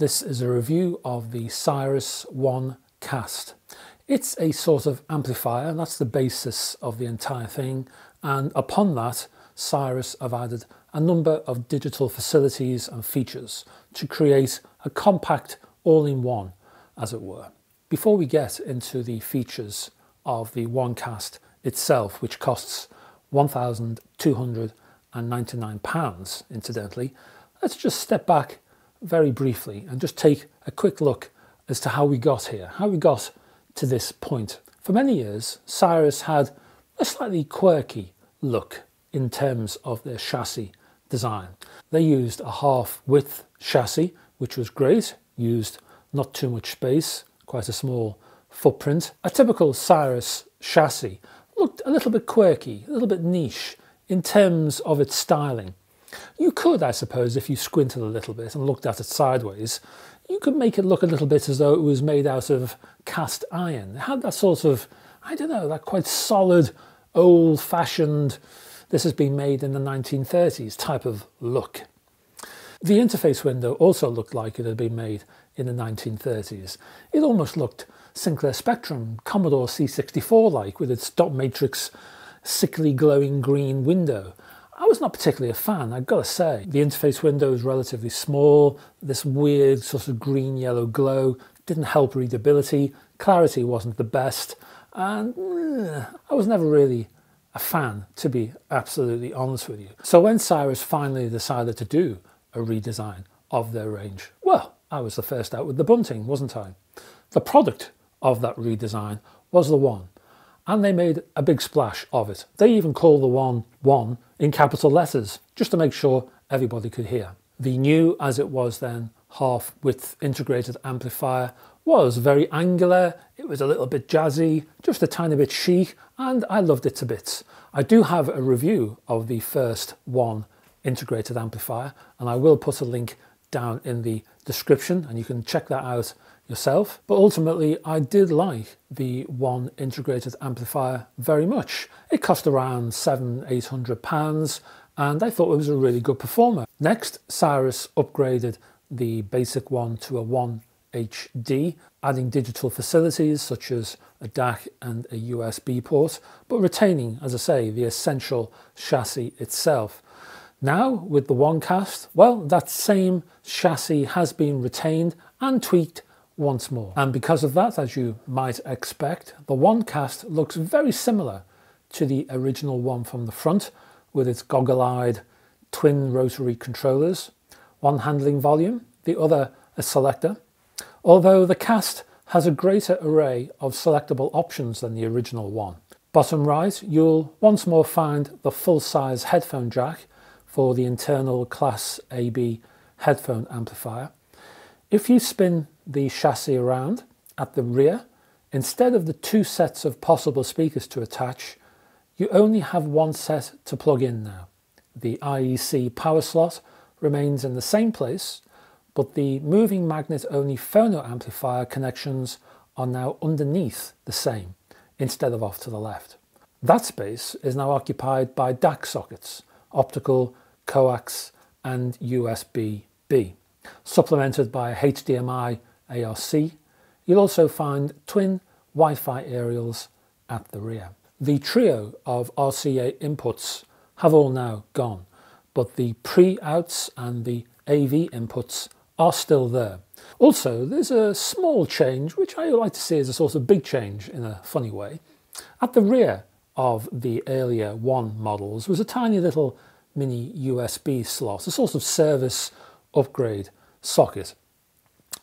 This is a review of the Cyrus 1 cast. It's a sort of amplifier, that's the basis of the entire thing, and upon that Cyrus have added a number of digital facilities and features to create a compact all-in-one, as it were. Before we get into the features of the OneCast itself, which costs £1,299, incidentally, let's just step back very briefly and just take a quick look as to how we got here, how we got to this point. For many years, Cyrus had a slightly quirky look in terms of their chassis design. They used a half width chassis, which was great, used not too much space, quite a small footprint. A typical Cyrus chassis looked a little bit quirky, a little bit niche in terms of its styling. You could, I suppose, if you squinted a little bit and looked at it sideways, you could make it look a little bit as though it was made out of cast iron. It had that sort of, I don't know, that quite solid, old fashioned, this has been made in the 1930s type of look. The interface window also looked like it had been made in the 1930s. It almost looked Sinclair Spectrum, Commodore C64 like, with its dot matrix, sickly glowing green window. I was not particularly a fan, I've got to say. The interface window is relatively small, this weird sort of green-yellow glow didn't help readability, clarity wasn't the best, and eh, I was never really a fan, to be absolutely honest with you. So when Cyrus finally decided to do a redesign of their range, well, I was the first out with the bunting, wasn't I? The product of that redesign was the one and they made a big splash of it. They even called the one one in capital letters just to make sure everybody could hear. The new, as it was then, half width integrated amplifier was very angular, it was a little bit jazzy, just a tiny bit chic, and I loved it to bits. I do have a review of the first one integrated amplifier, and I will put a link down in the description, and you can check that out yourself. But ultimately, I did like the one integrated amplifier very much. It cost around seven, eight hundred pounds, and I thought it was a really good performer. Next, Cyrus upgraded the basic one to a 1HD, adding digital facilities such as a DAC and a USB port, but retaining, as I say, the essential chassis itself. Now, with the OneCast, well, that same chassis has been retained and tweaked once more. And because of that, as you might expect, the one cast looks very similar to the original one from the front with its goggle-eyed twin rotary controllers, one handling volume, the other a selector, although the cast has a greater array of selectable options than the original one. Bottom right, you'll once more find the full-size headphone jack for the internal Class AB headphone amplifier. If you spin the chassis around at the rear, instead of the two sets of possible speakers to attach, you only have one set to plug in now. The IEC power slot remains in the same place, but the moving magnet only phono amplifier connections are now underneath the same, instead of off to the left. That space is now occupied by DAC sockets, optical, coax, and USB-B, supplemented by HDMI ARC. You'll also find twin Wi-Fi aerials at the rear. The trio of RCA inputs have all now gone, but the pre-outs and the AV inputs are still there. Also, there's a small change, which I like to see as a sort of big change in a funny way. At the rear of the earlier one models was a tiny little mini USB slot, a sort of service upgrade socket.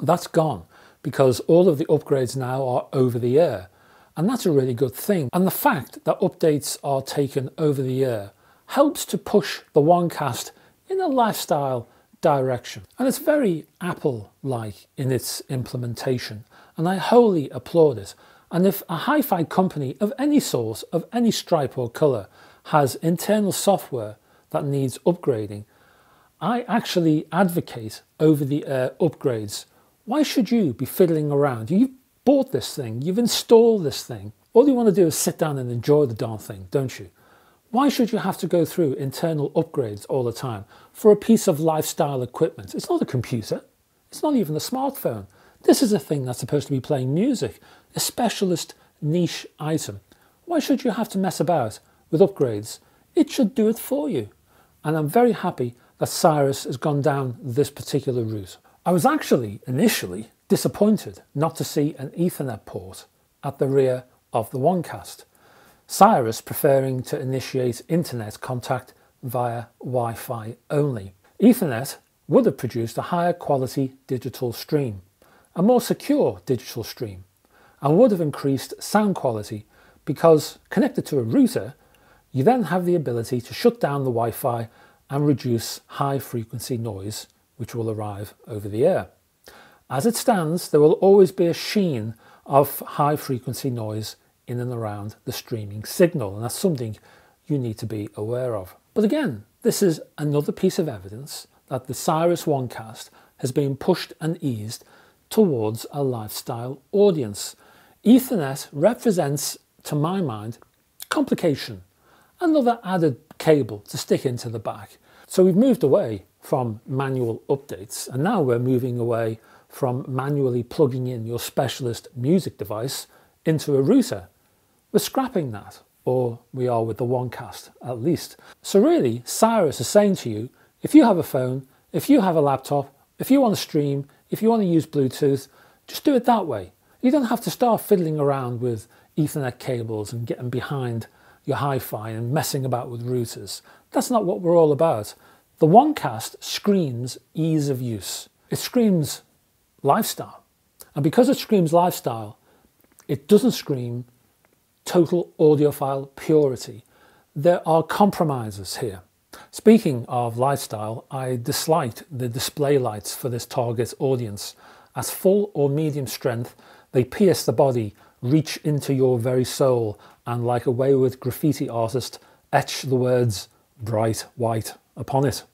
That's gone because all of the upgrades now are over the air. And that's a really good thing. And the fact that updates are taken over the air helps to push the OneCast in a lifestyle direction. And it's very Apple-like in its implementation. And I wholly applaud it. And if a hi-fi company of any source, of any stripe or color, has internal software that needs upgrading, I actually advocate over-the-air upgrades why should you be fiddling around? You've bought this thing, you've installed this thing. All you want to do is sit down and enjoy the darn thing, don't you? Why should you have to go through internal upgrades all the time for a piece of lifestyle equipment? It's not a computer, it's not even a smartphone. This is a thing that's supposed to be playing music, a specialist niche item. Why should you have to mess about with upgrades? It should do it for you. And I'm very happy that Cyrus has gone down this particular route. I was actually initially disappointed not to see an Ethernet port at the rear of the OneCast, Cyrus preferring to initiate internet contact via Wi-Fi only. Ethernet would have produced a higher quality digital stream, a more secure digital stream, and would have increased sound quality because connected to a router, you then have the ability to shut down the Wi-Fi and reduce high frequency noise which will arrive over the air. As it stands, there will always be a sheen of high frequency noise in and around the streaming signal, and that's something you need to be aware of. But again, this is another piece of evidence that the Cyrus One cast has been pushed and eased towards a lifestyle audience. Ethernet represents, to my mind, complication, another added cable to stick into the back. So we've moved away from manual updates. And now we're moving away from manually plugging in your specialist music device into a router. We're scrapping that, or we are with the OneCast at least. So really, Cyrus is saying to you, if you have a phone, if you have a laptop, if you want to stream, if you want to use Bluetooth, just do it that way. You don't have to start fiddling around with Ethernet cables and getting behind your hi-fi and messing about with routers. That's not what we're all about. The OneCast screams ease of use. It screams lifestyle. And because it screams lifestyle, it doesn't scream total audiophile purity. There are compromises here. Speaking of lifestyle, I disliked the display lights for this target audience. As full or medium strength, they pierce the body, reach into your very soul, and like a wayward graffiti artist, etch the words bright white upon it.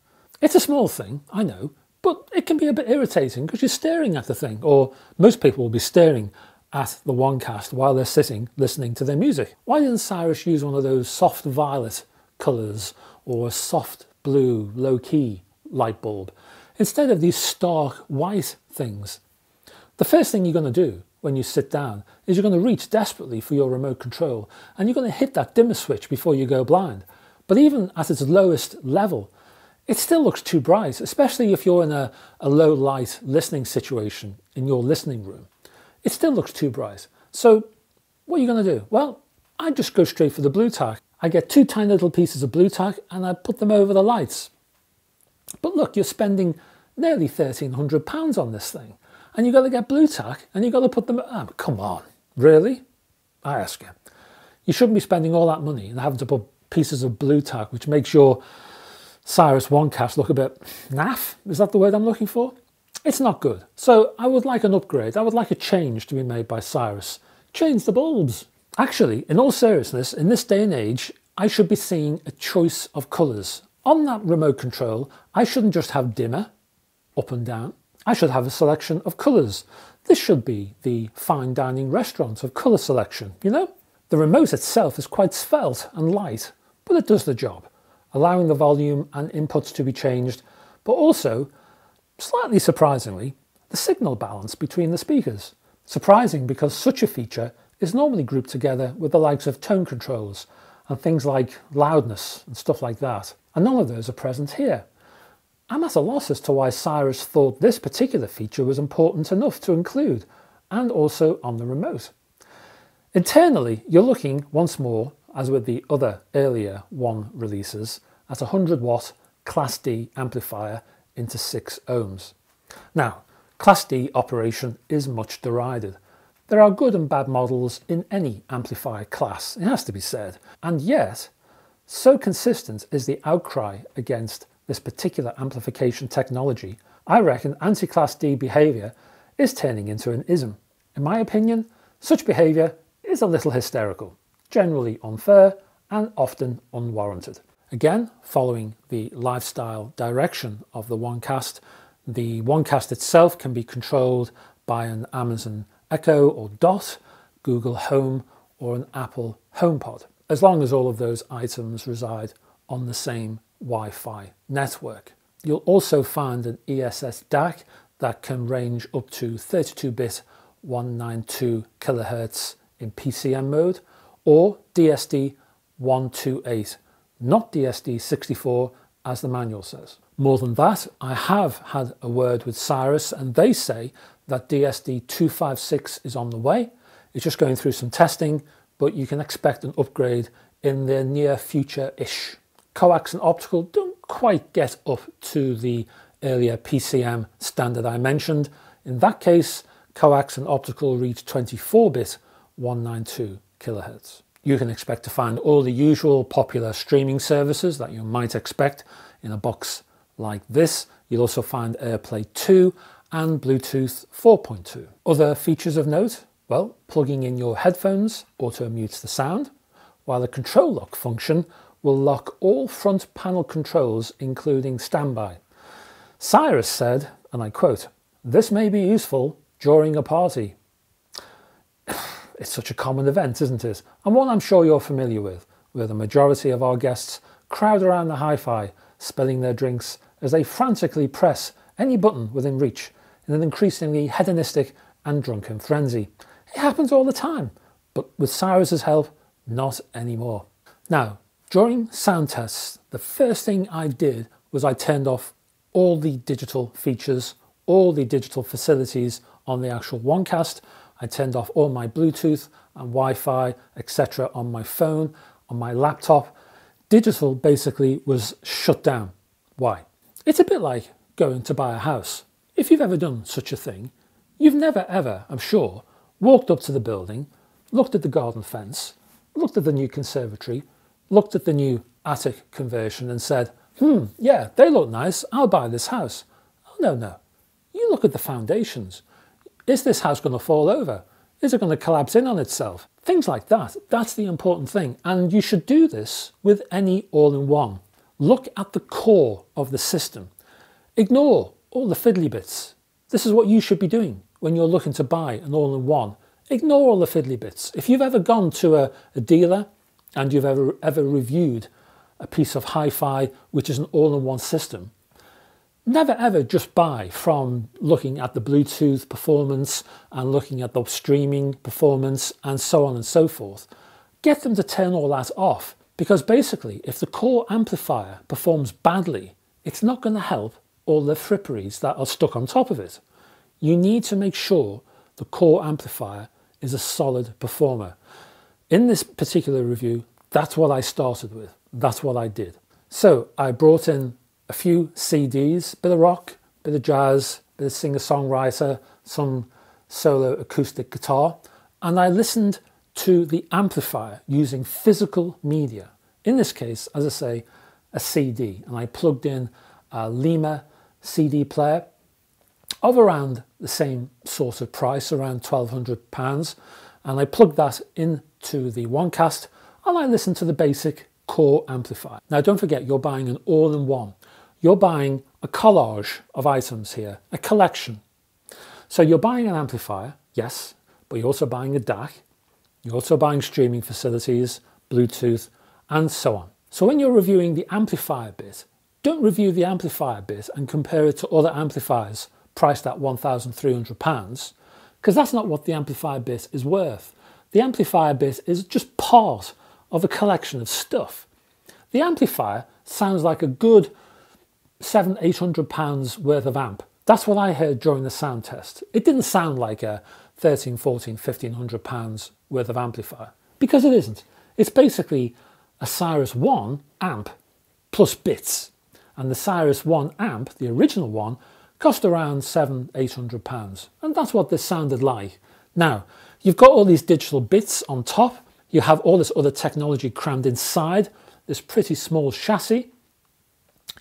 It's a small thing, I know, but it can be a bit irritating because you're staring at the thing, or most people will be staring at the OneCast while they're sitting listening to their music. Why didn't Cyrus use one of those soft violet colours or soft blue low key light bulb instead of these stark white things? The first thing you're going to do when you sit down is you're going to reach desperately for your remote control and you're going to hit that dimmer switch before you go blind. But even at its lowest level, it still looks too bright, especially if you're in a, a low light listening situation in your listening room. It still looks too bright. So what are you going to do? Well, I just go straight for the blue tack. I get two tiny little pieces of blue tack and I put them over the lights. But look, you're spending nearly £1,300 on this thing. And you've got to get blue tack and you've got to put them... Oh, come on, really? I ask you. You shouldn't be spending all that money and having to put pieces of blue tag, which makes your Cyrus One caps look a bit naff. Is that the word I'm looking for? It's not good. So I would like an upgrade. I would like a change to be made by Cyrus. Change the bulbs. Actually, in all seriousness, in this day and age, I should be seeing a choice of colours. On that remote control, I shouldn't just have dimmer, up and down. I should have a selection of colours. This should be the fine dining restaurant of colour selection, you know? The remote itself is quite svelte and light, but it does the job, allowing the volume and inputs to be changed, but also, slightly surprisingly, the signal balance between the speakers. Surprising because such a feature is normally grouped together with the likes of tone controls and things like loudness and stuff like that, and none of those are present here. I'm at a loss as to why Cyrus thought this particular feature was important enough to include, and also on the remote. Internally, you're looking, once more, as with the other earlier one releases, at 100 watt Class D amplifier into 6 ohms. Now, Class D operation is much derided. There are good and bad models in any amplifier class, it has to be said, and yet, so consistent is the outcry against this particular amplification technology, I reckon anti-Class D behaviour is turning into an ism. In my opinion, such behaviour is a little hysterical generally unfair and often unwarranted. Again, following the lifestyle direction of the OneCast, the OneCast itself can be controlled by an Amazon Echo or Dot, Google Home, or an Apple HomePod, as long as all of those items reside on the same Wi Fi network. You'll also find an ESS DAC that can range up to 32 bit 192 kHz in PCM mode or DSD 128, not DSD 64 as the manual says. More than that, I have had a word with Cyrus and they say that DSD 256 is on the way. It's just going through some testing, but you can expect an upgrade in the near future-ish. Coax and optical don't quite get up to the earlier PCM standard I mentioned. In that case, coax and optical reach 24-bit 192 kilohertz. You can expect to find all the usual popular streaming services that you might expect in a box like this. You'll also find AirPlay 2 and Bluetooth 4.2. Other features of note? Well, plugging in your headphones auto mutes the sound, while the control lock function will lock all front panel controls, including standby. Cyrus said, and I quote, This may be useful during a party. It's such a common event, isn't it? And one I'm sure you're familiar with, where the majority of our guests crowd around the hi-fi, spilling their drinks as they frantically press any button within reach in an increasingly hedonistic and drunken frenzy. It happens all the time, but with Cyrus's help, not anymore. Now, during sound tests, the first thing I did was I turned off all the digital features, all the digital facilities on the actual OneCast I turned off all my Bluetooth and Wi-Fi, etc. on my phone, on my laptop. Digital basically was shut down. Why? It's a bit like going to buy a house. If you've ever done such a thing, you've never ever, I'm sure, walked up to the building, looked at the garden fence, looked at the new conservatory, looked at the new attic conversion and said, hmm, yeah, they look nice, I'll buy this house. Oh, no, no. You look at the foundations, is this house going to fall over? Is it going to collapse in on itself? Things like that. That's the important thing. And you should do this with any all-in-one. Look at the core of the system. Ignore all the fiddly bits. This is what you should be doing when you're looking to buy an all-in-one. Ignore all the fiddly bits. If you've ever gone to a, a dealer and you've ever, ever reviewed a piece of hi-fi which is an all-in-one system, never ever just buy from looking at the Bluetooth performance and looking at the streaming performance and so on and so forth. Get them to turn all that off because basically if the core amplifier performs badly, it's not going to help all the fripperies that are stuck on top of it. You need to make sure the core amplifier is a solid performer. In this particular review, that's what I started with. That's what I did. So I brought in a few CDs, bit of rock, bit of jazz, bit of singer-songwriter, some solo acoustic guitar, and I listened to the amplifier using physical media. In this case, as I say, a CD, and I plugged in a Lima CD player of around the same sort of price, around £1,200, and I plugged that into the OneCast and I listened to the basic core amplifier. Now don't forget, you're buying an all-in-one you're buying a collage of items here, a collection. So you're buying an amplifier, yes, but you're also buying a DAC, you're also buying streaming facilities, Bluetooth, and so on. So when you're reviewing the amplifier bit, don't review the amplifier bit and compare it to other amplifiers priced at £1,300, because that's not what the amplifier bit is worth. The amplifier bit is just part of a collection of stuff. The amplifier sounds like a good seven, eight hundred pounds worth of amp. That's what I heard during the sound test. It didn't sound like a 13, 14, 1500 pounds worth of amplifier because it isn't. It's basically a Cyrus 1 amp plus bits. And the Cyrus 1 amp, the original one, cost around seven, eight hundred pounds. And that's what this sounded like. Now, you've got all these digital bits on top. You have all this other technology crammed inside this pretty small chassis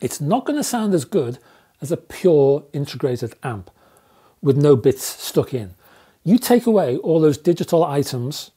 it's not going to sound as good as a pure integrated amp with no bits stuck in. You take away all those digital items,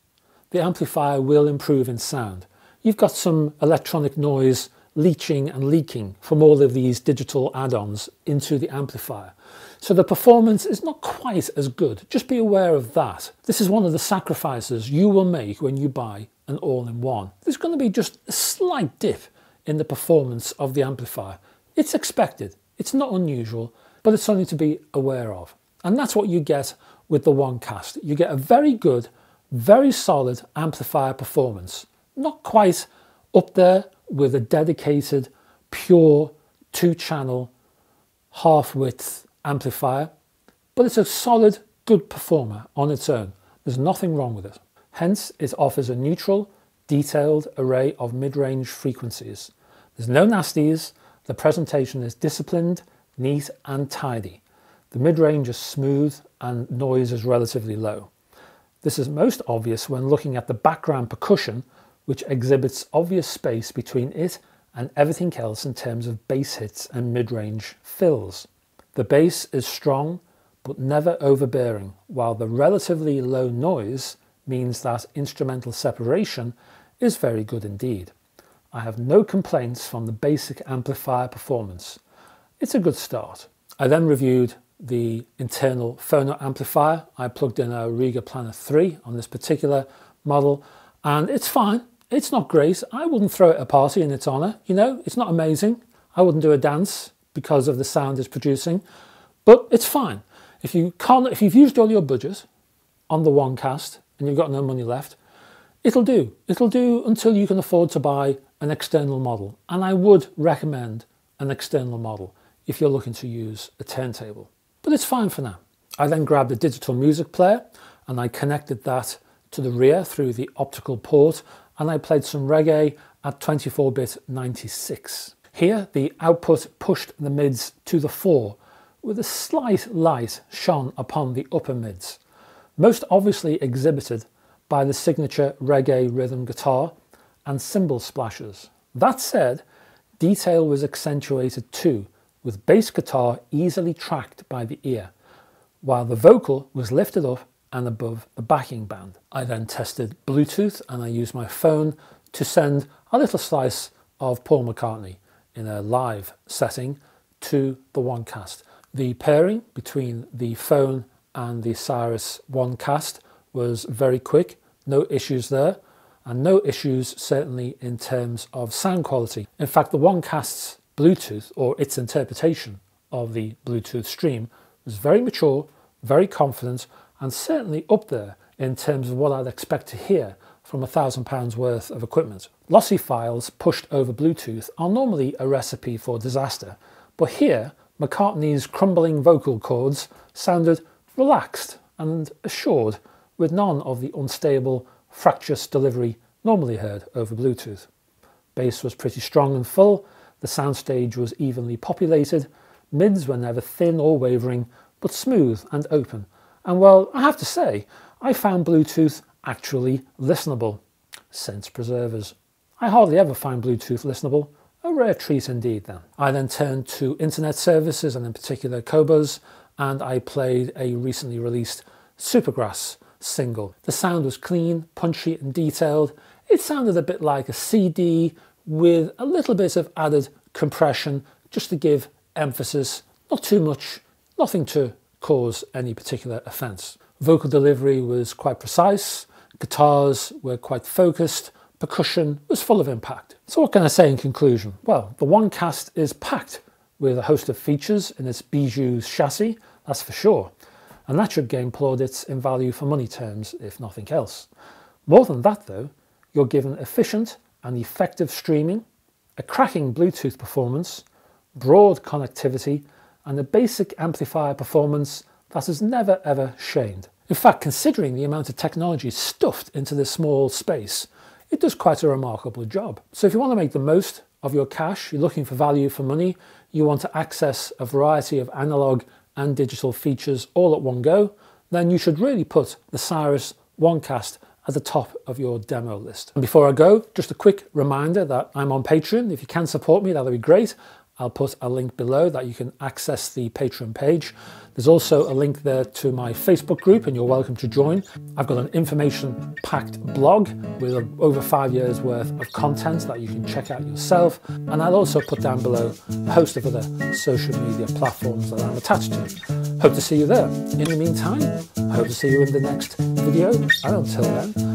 the amplifier will improve in sound. You've got some electronic noise leaching and leaking from all of these digital add-ons into the amplifier. So the performance is not quite as good. Just be aware of that. This is one of the sacrifices you will make when you buy an all-in-one. There's going to be just a slight dip in the performance of the amplifier. It's expected, it's not unusual, but it's something to be aware of. And that's what you get with the one cast. You get a very good, very solid amplifier performance. Not quite up there with a dedicated, pure two channel, half width amplifier, but it's a solid, good performer on its own. There's nothing wrong with it. Hence, it offers a neutral, detailed array of mid-range frequencies. There's no nasties, the presentation is disciplined, neat and tidy. The mid-range is smooth and noise is relatively low. This is most obvious when looking at the background percussion, which exhibits obvious space between it and everything else in terms of bass hits and mid-range fills. The bass is strong, but never overbearing, while the relatively low noise means that instrumental separation is very good indeed. I have no complaints from the basic amplifier performance. It's a good start. I then reviewed the internal phono amplifier. I plugged in a Riga Planner 3 on this particular model and it's fine. It's not great. I wouldn't throw it a party in its honor. You know, it's not amazing. I wouldn't do a dance because of the sound it's producing, but it's fine. If you can't, if you've used all your budget on the one cast, and you've got no money left, it'll do. It'll do until you can afford to buy an external model. And I would recommend an external model if you're looking to use a turntable. But it's fine for now. I then grabbed a digital music player and I connected that to the rear through the optical port and I played some reggae at 24-bit 96. Here, the output pushed the mids to the 4 with a slight light shone upon the upper mids most obviously exhibited by the signature reggae rhythm guitar and cymbal splashes. That said, detail was accentuated too, with bass guitar easily tracked by the ear, while the vocal was lifted up and above the backing band. I then tested Bluetooth and I used my phone to send a little slice of Paul McCartney in a live setting to the OneCast. The pairing between the phone and the Cyrus 1 cast was very quick, no issues there, and no issues certainly in terms of sound quality. In fact, the 1 cast's Bluetooth, or its interpretation of the Bluetooth stream, was very mature, very confident, and certainly up there in terms of what I'd expect to hear from a thousand pounds worth of equipment. Lossy files pushed over Bluetooth are normally a recipe for disaster, but here McCartney's crumbling vocal cords sounded relaxed and assured with none of the unstable, fractious delivery normally heard over Bluetooth. Bass was pretty strong and full, the soundstage was evenly populated, mids were never thin or wavering, but smooth and open. And well, I have to say, I found Bluetooth actually listenable. Sense preservers. I hardly ever find Bluetooth listenable, a rare treat indeed then. I then turned to internet services and in particular Cobras and I played a recently released Supergrass single. The sound was clean, punchy and detailed. It sounded a bit like a CD with a little bit of added compression just to give emphasis, not too much, nothing to cause any particular offence. Vocal delivery was quite precise, guitars were quite focused, percussion was full of impact. So what can I say in conclusion? Well, the one cast is packed with a host of features in its Bijou's chassis, that's for sure, and that should gain plaudits in value for money terms, if nothing else. More than that though, you're given efficient and effective streaming, a cracking Bluetooth performance, broad connectivity, and a basic amplifier performance that is never ever shamed. In fact, considering the amount of technology stuffed into this small space, it does quite a remarkable job. So if you want to make the most of your cash, you're looking for value for money, you want to access a variety of analog and digital features all at one go, then you should really put the Cyrus OneCast at the top of your demo list. And before I go, just a quick reminder that I'm on Patreon. If you can support me, that'll be great. I'll put a link below that you can access the Patreon page. There's also a link there to my Facebook group and you're welcome to join. I've got an information packed blog with over five years worth of content that you can check out yourself. And I'll also put down below a host of other social media platforms that I'm attached to. Hope to see you there. In the meantime, I hope to see you in the next video. And until then,